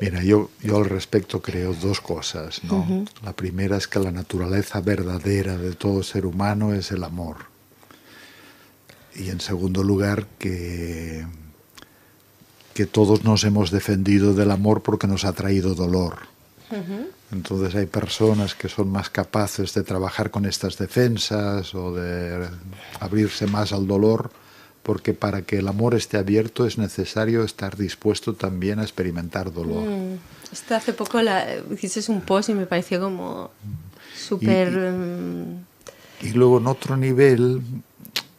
Mira, yo, al respecto creo dos cosas. ¿no? La primera es que la naturaleza verdadera de todo ser humano es el amor. Y en segundo lugar, que, que todos nos hemos defendido del amor porque nos ha traído dolor. Entonces hay personas que son más capaces de trabajar con estas defensas o de abrirse más al dolor porque para que el amor esté abierto es necesario estar dispuesto también a experimentar dolor. Mm, hace poco la, hiciste un post y me pareció como súper... Mm. Y, luego en otro nivel,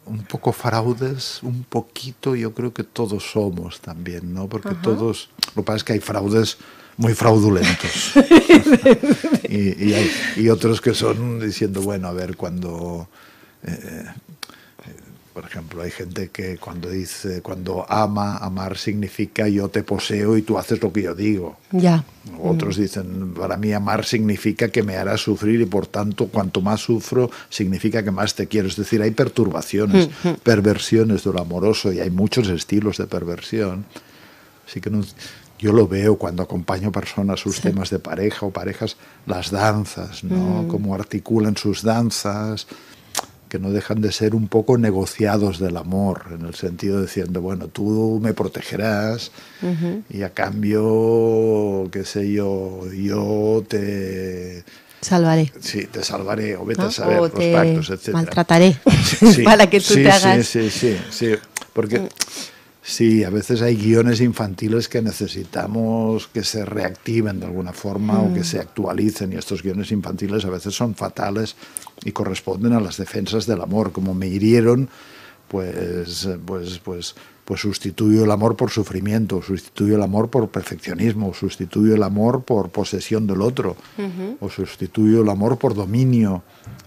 un poco fraudes, un poquito yo creo que todos somos también, ¿no? Porque todos... Lo que pasa es que hay fraudes muy fraudulentos. y, otros que son diciendo, bueno, a ver, cuando... Eh, por ejemplo. Hay gente que cuando dice, cuando ama, amar significa yo te poseo y tú haces lo que yo digo. Ya. Otros mm. dicen, para mí amar significa que me hará sufrir y por tanto cuanto más sufro significa que más te quiero. Es decir, hay perturbaciones, mm, mm. perversiones de lo amoroso y hay muchos estilos de perversión. Así que yo lo veo cuando acompaño personas sus temas de pareja o parejas, las danzas, ¿no? Cómo articulan sus danzas que no dejan de ser un poco negociados del amor, en el sentido de diciendo, bueno, tú me protegerás y a cambio, qué sé yo, yo te... Salvaré. Sí, te salvaré o vete a saber los pactos, etc. Maltrataré para que tú te hagas. Sí, sí, sí, sí. Porque mm. Sí, a veces hay guiones infantiles que necesitamos que se reactiven de alguna forma o que mm. se actualicen y estos guiones infantiles a veces son fatales y corresponden a las defensas del amor, como me hirieron pues, eh, pues, pues, pues sustituyo el amor por sufrimiento, sustituyo el amor por perfeccionismo, sustituyo el amor por posesión del otro, o sustituyo el amor por dominio.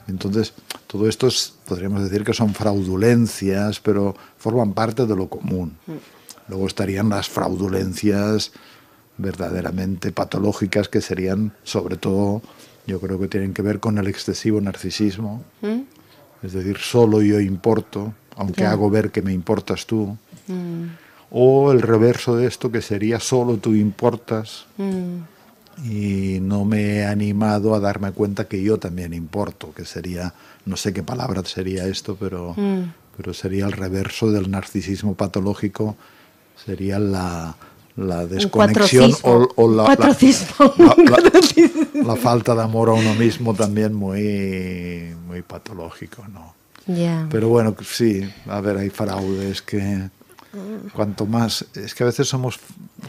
Entonces, todo esto podríamos decir que son fraudulencias, pero forman parte de lo común. Mm. Luego estarían las fraudulencias verdaderamente patológicas que serían, sobre todo, yo creo que tienen que ver con el excesivo narcisismo, mm. es decir, solo yo importo, aunque hago ver que me importas tú. Mm. O el reverso de esto que sería solo tú importas. Mm. Y no me he animado a darme cuenta que yo también importo, que sería, no sé qué palabra sería esto, pero, mm. pero sería el reverso del narcisismo patológico, sería la, desconexión o, la, la, falta de amor a uno mismo también muy, muy patológico, ¿no? Pero bueno, sí, a ver, hay fraudes que cuanto más es que a veces somos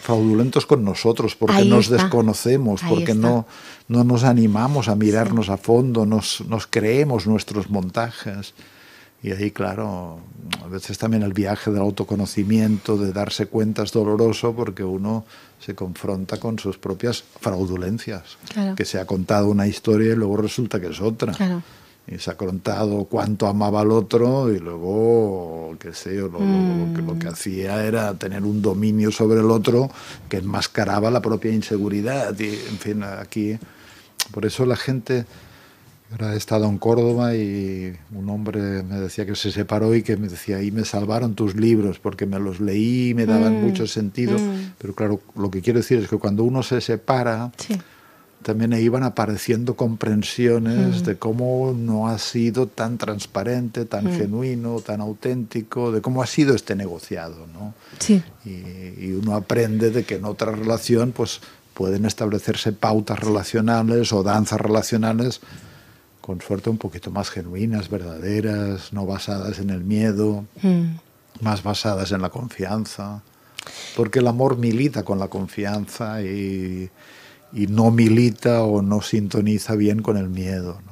fraudulentos con nosotros porque nos desconocemos porque no no nos animamos a mirarnos a fondo nos, nos creemos nuestros montajes y ahí claro a veces también el viaje del autoconocimiento de darse cuenta es doloroso porque uno se confronta con sus propias fraudulencias que se ha contado una historia y luego resulta que es otra claro y contado cuánto amaba al otro y luego, qué sé yo, lo, que, lo, que, mm. hacía era tener un dominio sobre el otro que enmascaraba la propia inseguridad. Y, en fin, aquí, por eso la gente... Ahora he estado en Córdoba y un hombre me decía que se separó y que me decía, y me salvaron tus libros porque me los leí, y me daban mm, mucho sentido. Mm. Pero claro, lo que quiero decir es que cuando uno se separa también iban apareciendo comprensiones mm. de cómo no ha sido tan transparente, tan mm. genuino, tan auténtico, de cómo ha sido este negociado. ¿no? Sí. Y, uno aprende de que en otra relación pues, pueden establecerse pautas relacionales o danzas relacionales con suerte un poquito más genuinas, verdaderas, no basadas en el miedo, mm. más basadas en la confianza. Porque el amor milita con la confianza y y no milita o no sintoniza bien con el miedo.